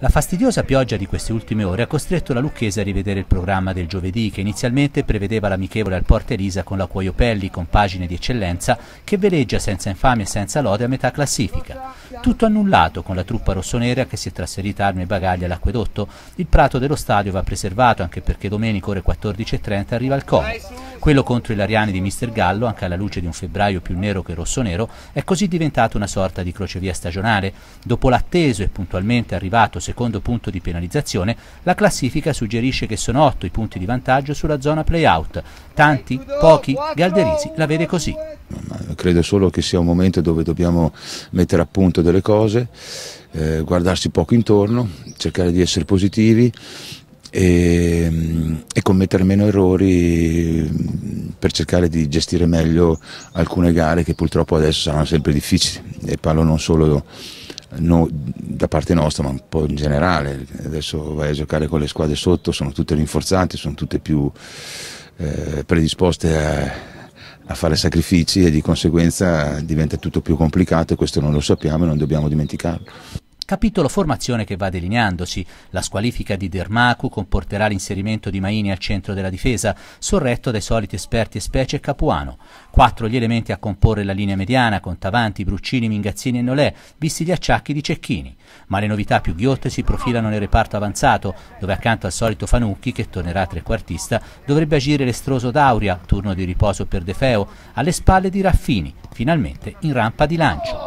La fastidiosa pioggia di queste ultime ore ha costretto la Lucchese a rivedere il programma del giovedì, che inizialmente prevedeva l'amichevole al Porta Elisa con la Cuoiopelli, compagine di eccellenza, che veleggia senza infamia e senza lode a metà classifica. Tutto annullato con la truppa rossonera che si è trasferita armi e bagagli all'acquedotto. Il prato dello stadio va preservato anche perché domenica ore 14.30 arriva il Covid. Quello contro i Lariani di Mr. Gallo, anche alla luce di un febbraio più nero che rosso-nero, è così diventato una sorta di crocevia stagionale. Dopo l'atteso e puntualmente arrivato secondo punto di penalizzazione, la classifica suggerisce che sono otto i punti di vantaggio sulla zona play-out. Tanti, pochi, Galderisi la vede così. Credo solo che sia un momento dove dobbiamo mettere a punto delle cose, eh, guardarsi poco intorno, cercare di essere positivi e, e, commettere meno errori mm, per cercare di gestire meglio alcune gare che purtroppo adesso saranno sempre difficili e parlo non solo no, da parte nostra ma un po' in generale adesso vai a giocare con le squadre sotto sono tutte rinforzate sono tutte più eh, predisposte a, a fare sacrifici e di conseguenza diventa tutto più complicato e questo non lo sappiamo e non dobbiamo dimenticarlo Capitolo formazione che va delineandosi. La squalifica di Dermaku comporterà l'inserimento di Maini al centro della difesa, sorretto dai soliti esperti e Specie Capuano. Quattro gli elementi a comporre la linea mediana, con Tavanti, Bruccini, Mingazzini e Nolè, visti gli acciacchi di Cecchini. Ma le novità più ghiotte si profilano nel reparto avanzato, dove accanto al solito Fanucchi, che tornerà trequartista, dovrebbe agire l'estroso Dauria, turno di riposo per De Feo, alle spalle di Raffini, finalmente in rampa di lancio.